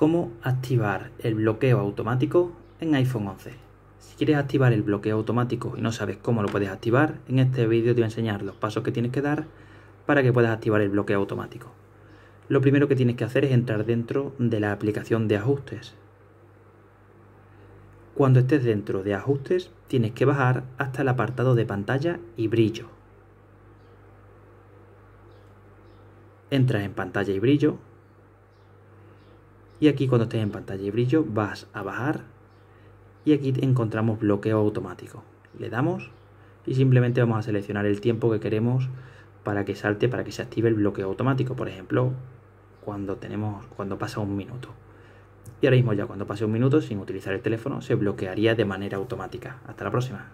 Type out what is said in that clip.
cómo activar el bloqueo automático en iPhone 11. Si quieres activar el bloqueo automático y no sabes cómo lo puedes activar, en este vídeo te voy a enseñar los pasos que tienes que dar para que puedas activar el bloqueo automático. Lo primero que tienes que hacer es entrar dentro de la aplicación de ajustes. Cuando estés dentro de ajustes, tienes que bajar hasta el apartado de pantalla y brillo. Entras en pantalla y brillo, y aquí cuando estés en pantalla y brillo vas a bajar y aquí encontramos bloqueo automático. Le damos y simplemente vamos a seleccionar el tiempo que queremos para que salte, para que se active el bloqueo automático, por ejemplo, cuando tenemos cuando pasa un minuto. Y ahora mismo ya cuando pase un minuto sin utilizar el teléfono se bloquearía de manera automática. Hasta la próxima.